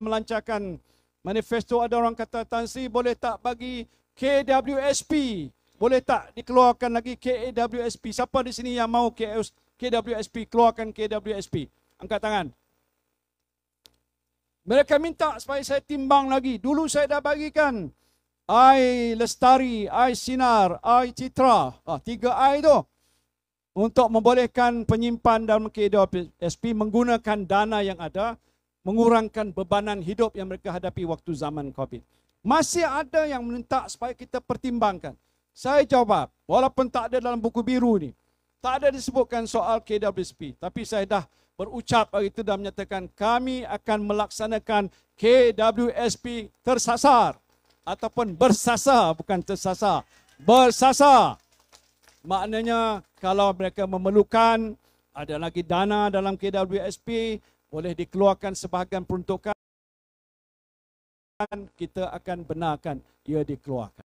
melancarkan manifesto ada orang kata Tansi boleh tak bagi KWSP boleh tak dikeluarkan lagi KWSP siapa di sini yang mahu KWSP keluarkan KWSP angkat tangan mereka minta supaya saya timbang lagi dulu saya dah bagikan I Lestari, I Sinar, I Citra ah, tiga I tu untuk membolehkan penyimpan dalam KWSP menggunakan dana yang ada mengurangkan bebanan hidup yang mereka hadapi waktu zaman COVID. Masih ada yang minta supaya kita pertimbangkan. Saya jawab, walaupun tak ada dalam buku biru ni, tak ada disebutkan soal KWSP, tapi saya dah berucap hari itu dan menyatakan kami akan melaksanakan KWSP tersasar ataupun bersasar, bukan tersasar, bersasar. Maknanya kalau mereka memerlukan ada lagi dana dalam KWSP, boleh dikeluarkan sebahagian peruntukan kita akan benarkan ia dikeluarkan